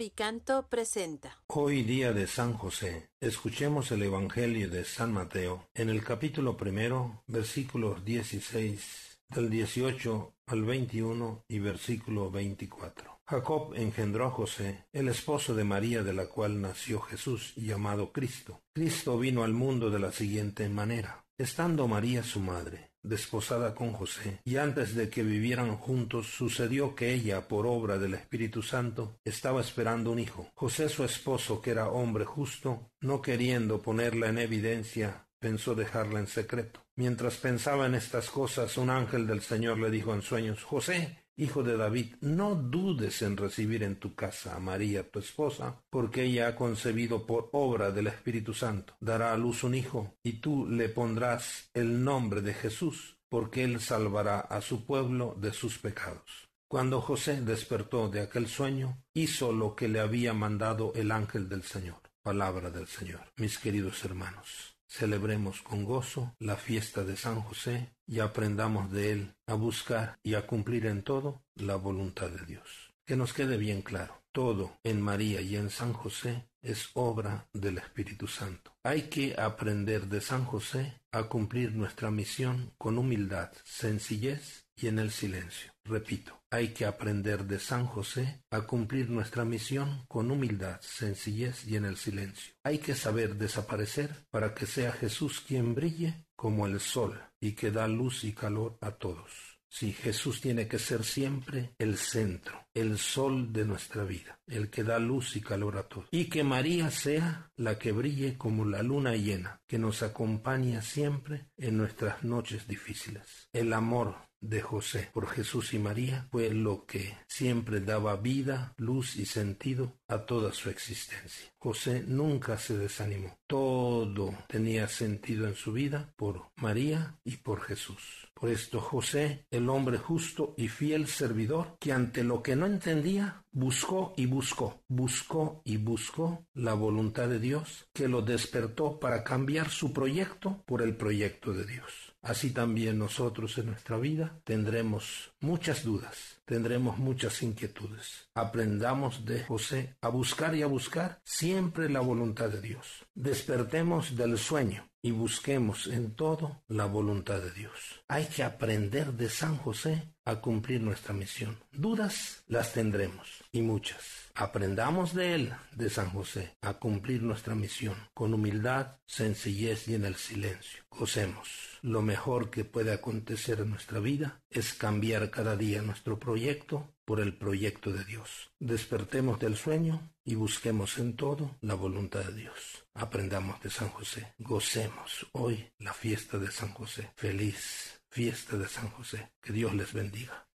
y canto presenta. Hoy día de San José, escuchemos el Evangelio de San Mateo en el capítulo primero, versículos 16 del 18 al 21 y versículo 24. Jacob engendró a José, el esposo de María de la cual nació Jesús llamado Cristo. Cristo vino al mundo de la siguiente manera. Estando María su madre, desposada con José, y antes de que vivieran juntos sucedió que ella, por obra del Espíritu Santo, estaba esperando un hijo. José su esposo, que era hombre justo, no queriendo ponerla en evidencia, pensó dejarla en secreto. Mientras pensaba en estas cosas, un ángel del Señor le dijo en sueños, José, hijo de David, no dudes en recibir en tu casa a María, tu esposa, porque ella ha concebido por obra del Espíritu Santo. Dará a luz un hijo, y tú le pondrás el nombre de Jesús, porque él salvará a su pueblo de sus pecados. Cuando José despertó de aquel sueño, hizo lo que le había mandado el ángel del Señor. Palabra del Señor. Mis queridos hermanos. Celebremos con gozo la fiesta de San José y aprendamos de él a buscar y a cumplir en todo la voluntad de Dios. Que nos quede bien claro, todo en María y en San José es obra del Espíritu Santo. Hay que aprender de San José a cumplir nuestra misión con humildad, sencillez y en el silencio. Repito, hay que aprender de San José a cumplir nuestra misión con humildad, sencillez y en el silencio. Hay que saber desaparecer para que sea Jesús quien brille como el sol y que da luz y calor a todos. Si Jesús tiene que ser siempre el centro, el sol de nuestra vida, el que da luz y calor a todo. Y que María sea la que brille como la luna llena, que nos acompaña siempre en nuestras noches difíciles. El amor de José por Jesús y María fue lo que siempre daba vida, luz y sentido a toda su existencia. José nunca se desanimó. Todo tenía sentido en su vida por María y por Jesús. Por esto José, el hombre justo y fiel servidor, que ante lo que no entendía, buscó y buscó, buscó y buscó la voluntad de Dios que lo despertó para cambiar su proyecto por el proyecto de Dios. Así también nosotros en nuestra vida tendremos muchas dudas, tendremos muchas inquietudes. Aprendamos de José a buscar y a buscar siempre la voluntad de Dios. Despertemos del sueño y busquemos en todo la voluntad de Dios. Hay que aprender de San José a cumplir nuestra misión. Dudas las tendremos y muchas. Aprendamos de él, de San José, a cumplir nuestra misión con humildad, sencillez y en el silencio. Lo mejor que puede acontecer en nuestra vida es cambiar cada día nuestro proyecto por el proyecto de Dios. Despertemos del sueño y busquemos en todo la voluntad de Dios. Aprendamos de San José. Gocemos hoy la fiesta de San José. Feliz fiesta de San José. Que Dios les bendiga.